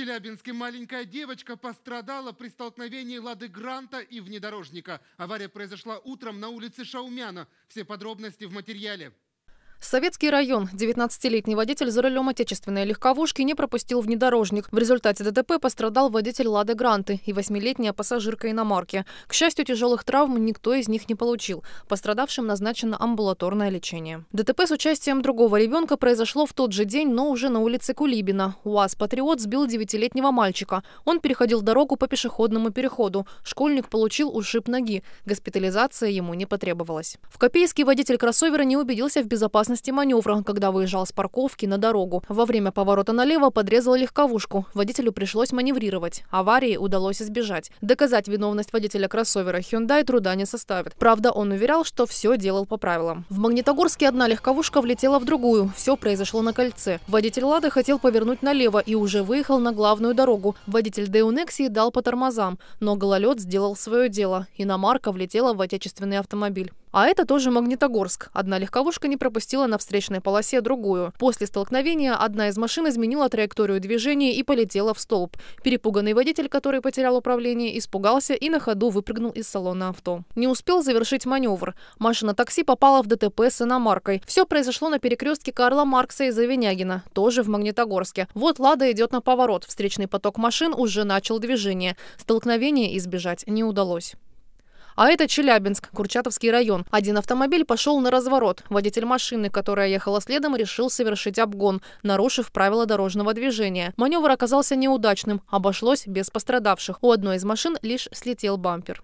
Челябинске маленькая девочка пострадала при столкновении «Лады Гранта» и внедорожника. Авария произошла утром на улице Шаумяна. Все подробности в материале. Советский район. 19-летний водитель за рулем отечественной легковушки не пропустил внедорожник. В результате ДТП пострадал водитель «Лады Гранты» и восьмилетняя пассажирка иномарки. К счастью, тяжелых травм никто из них не получил. Пострадавшим назначено амбулаторное лечение. ДТП с участием другого ребенка произошло в тот же день, но уже на улице Кулибина. УАЗ «Патриот» сбил 9-летнего мальчика. Он переходил дорогу по пешеходному переходу. Школьник получил ушиб ноги. Госпитализация ему не потребовалась. В Копейске водитель кроссовера не убедился в безопасности опасности маневра, когда выезжал с парковки на дорогу. Во время поворота налево подрезал легковушку. Водителю пришлось маневрировать. Аварии удалось избежать. Доказать виновность водителя кроссовера Hyundai труда не составит. Правда, он уверял, что все делал по правилам. В Магнитогорске одна легковушка влетела в другую. Все произошло на кольце. Водитель «Лады» хотел повернуть налево и уже выехал на главную дорогу. Водитель «Деунексии» дал по тормозам, но гололед сделал свое дело. Иномарка влетела в отечественный автомобиль. А это тоже Магнитогорск. Одна легковушка не пропустила на встречной полосе другую. После столкновения одна из машин изменила траекторию движения и полетела в столб. Перепуганный водитель, который потерял управление, испугался и на ходу выпрыгнул из салона авто. Не успел завершить маневр. Машина такси попала в ДТП с иномаркой. Все произошло на перекрестке Карла Маркса и Завинягина, тоже в Магнитогорске. Вот «Лада» идет на поворот. Встречный поток машин уже начал движение. Столкновение избежать не удалось. А это Челябинск, Курчатовский район. Один автомобиль пошел на разворот. Водитель машины, которая ехала следом, решил совершить обгон, нарушив правила дорожного движения. Маневр оказался неудачным, обошлось без пострадавших. У одной из машин лишь слетел бампер.